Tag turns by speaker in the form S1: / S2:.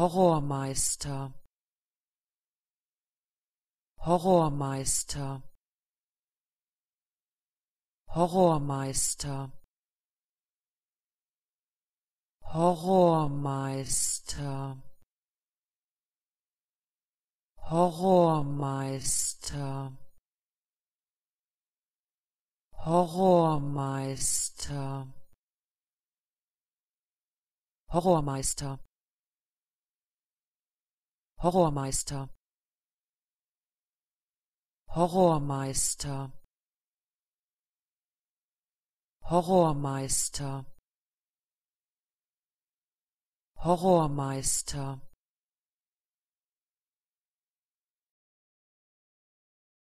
S1: Horrormeister Horrormeister Horrormeister Horrormeister Horrormeister Horrormeister Horrormeister horrormeister horrormeister horrormeister horrormeister